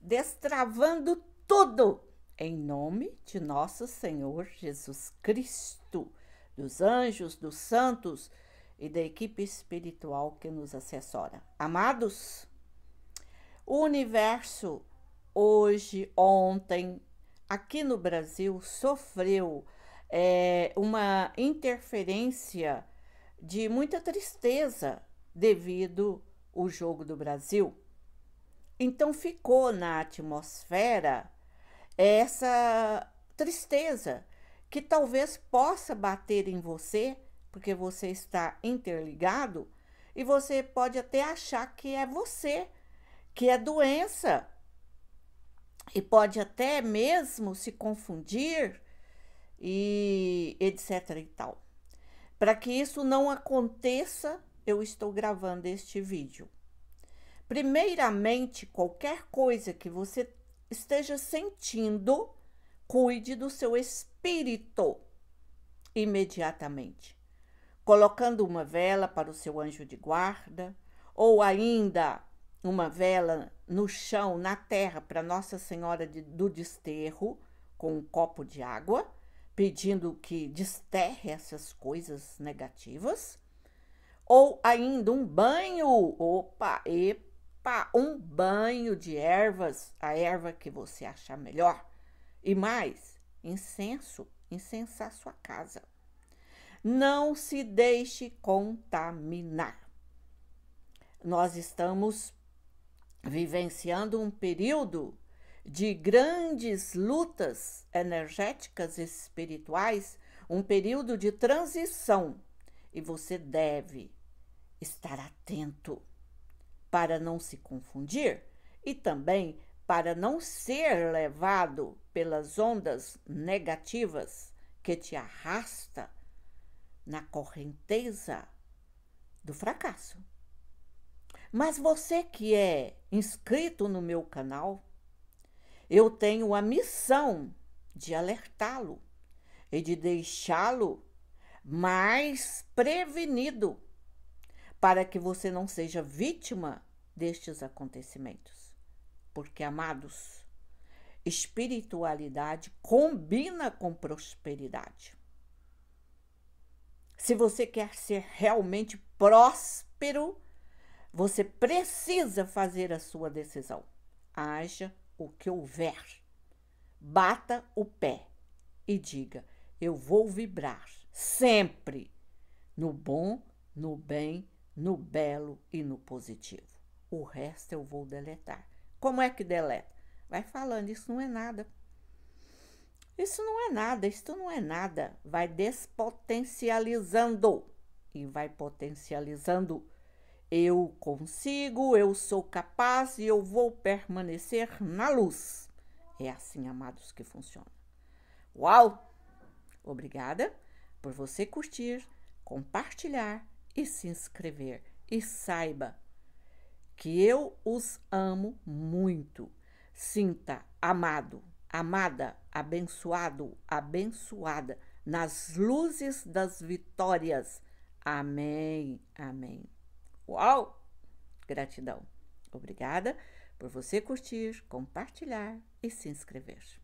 destravando tudo em nome de nosso Senhor Jesus Cristo, dos anjos, dos santos e da equipe espiritual que nos assessora. Amados, o universo hoje, ontem, aqui no Brasil, sofreu é, uma interferência de muita tristeza devido ao jogo do Brasil. Então ficou na atmosfera essa tristeza que talvez possa bater em você, porque você está interligado e você pode até achar que é você, que é doença. E pode até mesmo se confundir e etc e tal. Para que isso não aconteça, eu estou gravando este vídeo. Primeiramente, qualquer coisa que você esteja sentindo, cuide do seu espírito imediatamente, colocando uma vela para o seu anjo de guarda ou ainda uma vela no chão, na terra, para Nossa Senhora de, do Desterro, com um copo de água, pedindo que desterre essas coisas negativas, ou ainda um banho, opa, epa um banho de ervas, a erva que você achar melhor. E mais, incenso, incensar sua casa. Não se deixe contaminar. Nós estamos vivenciando um período de grandes lutas energéticas e espirituais, um período de transição, e você deve estar atento para não se confundir e também para não ser levado pelas ondas negativas que te arrasta na correnteza do fracasso. Mas você que é inscrito no meu canal, eu tenho a missão de alertá-lo e de deixá-lo mais prevenido para que você não seja vítima destes acontecimentos. Porque, amados, espiritualidade combina com prosperidade. Se você quer ser realmente próspero, você precisa fazer a sua decisão. Haja o que houver. Bata o pé e diga: Eu vou vibrar sempre no bom, no bem no belo e no positivo. O resto eu vou deletar. Como é que deleta? Vai falando, isso não é nada. Isso não é nada, isso não é nada. Vai despotencializando e vai potencializando. Eu consigo, eu sou capaz e eu vou permanecer na luz. É assim, amados, que funciona. Uau! Obrigada por você curtir, compartilhar e se inscrever. E saiba que eu os amo muito. Sinta amado, amada, abençoado, abençoada nas luzes das vitórias. Amém. Amém. Uau! Gratidão. Obrigada por você curtir, compartilhar e se inscrever.